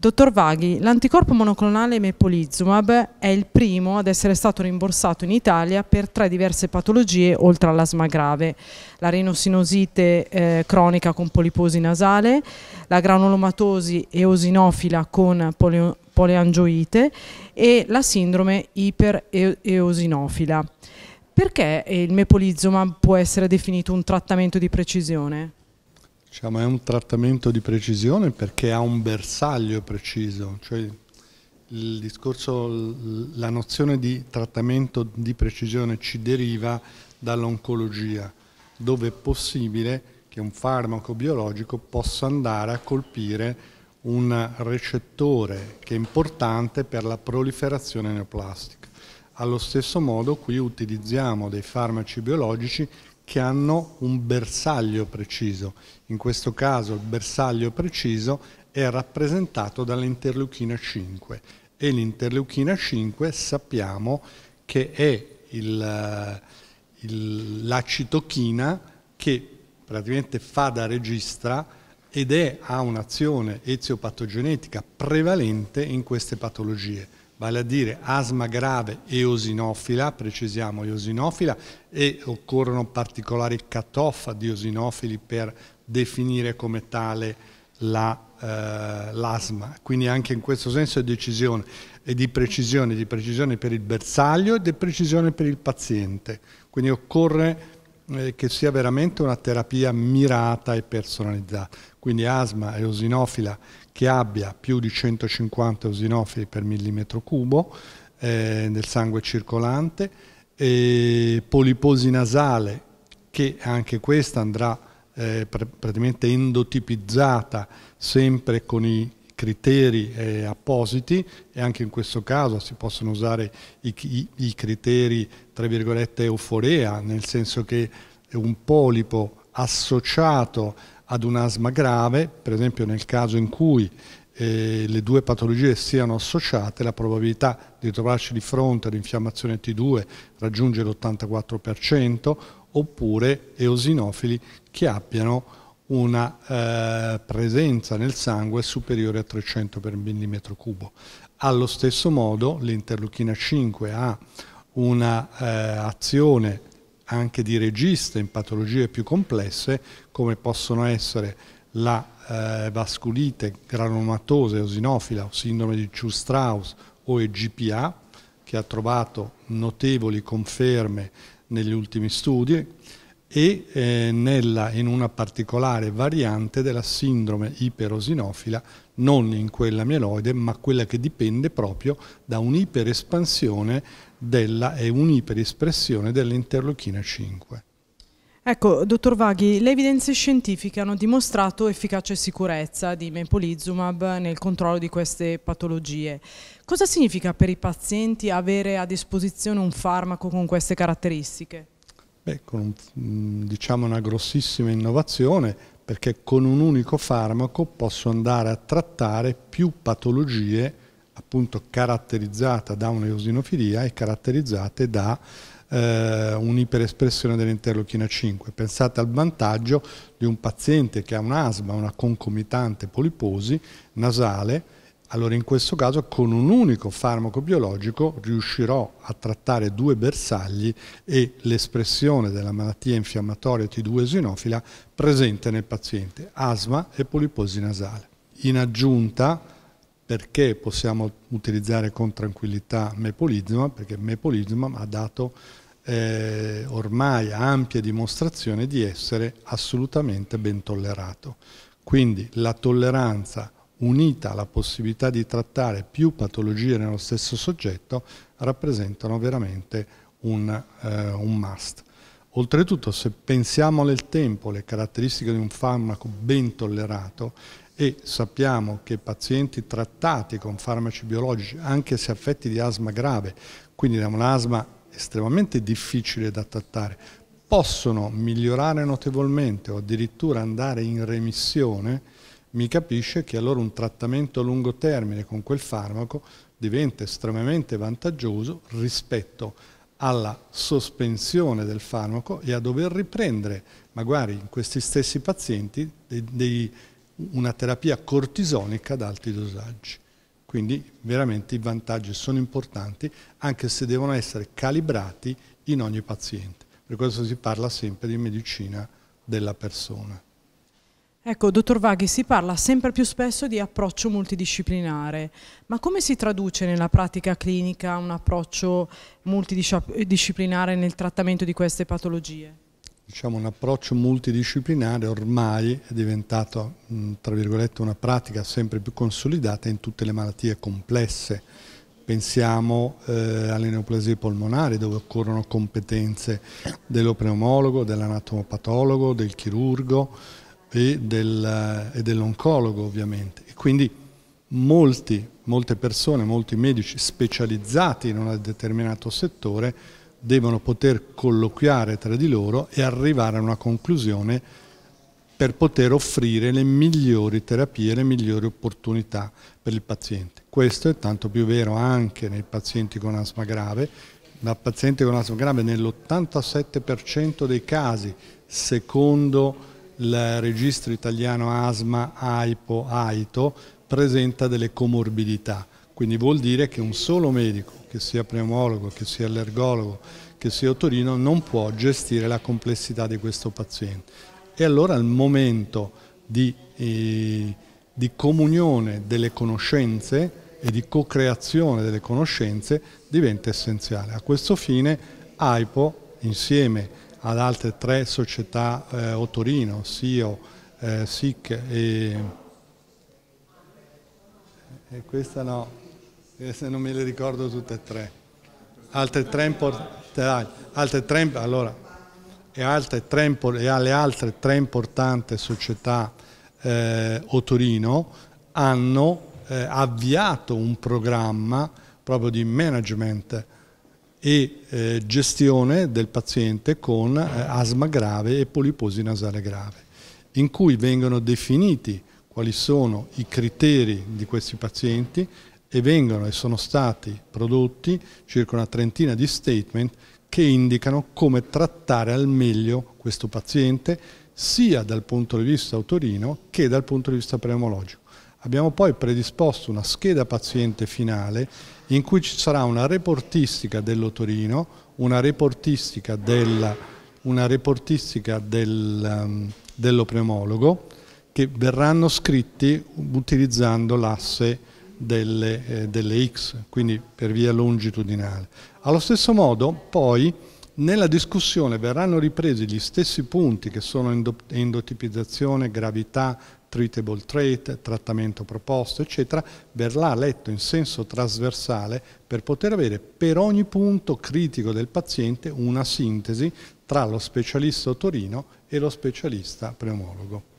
Dottor Vaghi, l'anticorpo monoclonale mepolizumab è il primo ad essere stato rimborsato in Italia per tre diverse patologie oltre all'asma grave, la renossinosite eh, cronica con poliposi nasale, la granulomatosi eosinofila con polio, poliangioite e la sindrome ipereosinofila. Perché il mepolizumab può essere definito un trattamento di precisione? Diciamo, è un trattamento di precisione perché ha un bersaglio preciso, cioè il discorso, la nozione di trattamento di precisione ci deriva dall'oncologia, dove è possibile che un farmaco biologico possa andare a colpire un recettore che è importante per la proliferazione neoplastica. Allo stesso modo qui utilizziamo dei farmaci biologici che hanno un bersaglio preciso. In questo caso il bersaglio preciso è rappresentato dall'interleuchina 5 e l'interleuchina 5 sappiamo che è il, eh, il, la citochina che praticamente fa da registra ed è, ha un'azione eziopatogenetica prevalente in queste patologie vale a dire asma grave e osinofila, precisiamo eosinofila, e occorrono particolari cut-off di osinofili per definire come tale l'asma. La, eh, Quindi anche in questo senso è decisione e di precisione, di precisione per il bersaglio e di precisione per il paziente. Quindi occorre eh, che sia veramente una terapia mirata e personalizzata. Quindi asma e osinofila che abbia più di 150 osinofili per millimetro cubo eh, nel sangue circolante, e poliposi nasale che anche questa andrà eh, praticamente endotipizzata sempre con i criteri eh, appositi e anche in questo caso si possono usare i, i, i criteri tra virgolette euforea, nel senso che un polipo associato ad un'asma grave, per esempio nel caso in cui eh, le due patologie siano associate, la probabilità di trovarci di fronte all'infiammazione T2 raggiunge l'84%, oppure eosinofili che abbiano una eh, presenza nel sangue superiore a 300 per millimetro cubo. Allo stesso modo l'interleuchina 5 ha un'azione eh, anche di regista in patologie più complesse come possono essere la eh, vasculite granulomatose eosinofila o sindrome di Chu-Strauss o EGPA che ha trovato notevoli conferme negli ultimi studi e eh, nella, in una particolare variante della sindrome iperosinofila, non in quella mieloide, ma quella che dipende proprio da un'iperespansione della, e un'iperespressione dell'interleuchina 5. Ecco, dottor Vaghi, le evidenze scientifiche hanno dimostrato efficacia e sicurezza di mepolizumab nel controllo di queste patologie. Cosa significa per i pazienti avere a disposizione un farmaco con queste caratteristiche? Beh, con mm, diciamo una grossissima innovazione perché con un unico farmaco posso andare a trattare più patologie appunto caratterizzate da un'eosinofilia e caratterizzate da eh, un'iperespressione dell'interleuchina 5. Pensate al vantaggio di un paziente che ha un'asma, una concomitante poliposi nasale, allora in questo caso con un unico farmaco biologico riuscirò a trattare due bersagli e l'espressione della malattia infiammatoria T2 eosinofila presente nel paziente, asma e poliposi nasale. In aggiunta, perché possiamo utilizzare con tranquillità mepolizumab? Perché mepolizumab ha dato eh, ormai ampia dimostrazione di essere assolutamente ben tollerato. Quindi la tolleranza unita alla possibilità di trattare più patologie nello stesso soggetto, rappresentano veramente un, eh, un must. Oltretutto, se pensiamo nel tempo le caratteristiche di un farmaco ben tollerato e sappiamo che pazienti trattati con farmaci biologici, anche se affetti di asma grave, quindi da un'asma estremamente difficile da trattare, possono migliorare notevolmente o addirittura andare in remissione, mi capisce che allora un trattamento a lungo termine con quel farmaco diventa estremamente vantaggioso rispetto alla sospensione del farmaco e a dover riprendere magari in questi stessi pazienti dei, dei, una terapia cortisonica ad alti dosaggi. Quindi veramente i vantaggi sono importanti anche se devono essere calibrati in ogni paziente. Per questo si parla sempre di medicina della persona. Ecco, dottor Vaghi, si parla sempre più spesso di approccio multidisciplinare, ma come si traduce nella pratica clinica un approccio multidisciplinare nel trattamento di queste patologie? Diciamo un approccio multidisciplinare ormai è diventato, tra virgolette, una pratica sempre più consolidata in tutte le malattie complesse. Pensiamo eh, alle neoplasie polmonari dove occorrono competenze dell'opneumologo, dell'anatomopatologo, del chirurgo, e, del, e dell'oncologo ovviamente. E quindi molti, molte persone, molti medici specializzati in un determinato settore devono poter colloquiare tra di loro e arrivare a una conclusione per poter offrire le migliori terapie, le migliori opportunità per il paziente. Questo è tanto più vero anche nei pazienti con asma grave. La paziente con asma grave nell'87% dei casi, secondo il registro italiano asma AIPO AITO presenta delle comorbidità, quindi vuol dire che un solo medico, che sia pneumologo, che sia allergologo, che sia otorino, non può gestire la complessità di questo paziente. E allora il momento di, eh, di comunione delle conoscenze e di co-creazione delle conoscenze diventa essenziale. A questo fine AIPO, insieme ad altre tre società eh, o Torino, SIO, eh, SIC e, e questa no, se non me le ricordo tutte e tre. Altre tre importanti, altre tre, allora, e, altre tre, e alle altre tre importanti società eh, o Torino hanno eh, avviato un programma proprio di management e eh, gestione del paziente con eh, asma grave e poliposi nasale grave, in cui vengono definiti quali sono i criteri di questi pazienti e vengono e sono stati prodotti circa una trentina di statement che indicano come trattare al meglio questo paziente sia dal punto di vista autorino che dal punto di vista pneumologico. Abbiamo poi predisposto una scheda paziente finale in cui ci sarà una reportistica dell'otorino, una reportistica, della, una reportistica del, um, dell'opremologo che verranno scritti utilizzando l'asse delle, eh, delle X, quindi per via longitudinale. Allo stesso modo poi nella discussione verranno ripresi gli stessi punti che sono endotipizzazione, gravità, treatable trait, trattamento proposto, eccetera, verrà letto in senso trasversale per poter avere per ogni punto critico del paziente una sintesi tra lo specialista otorino e lo specialista pneumologo.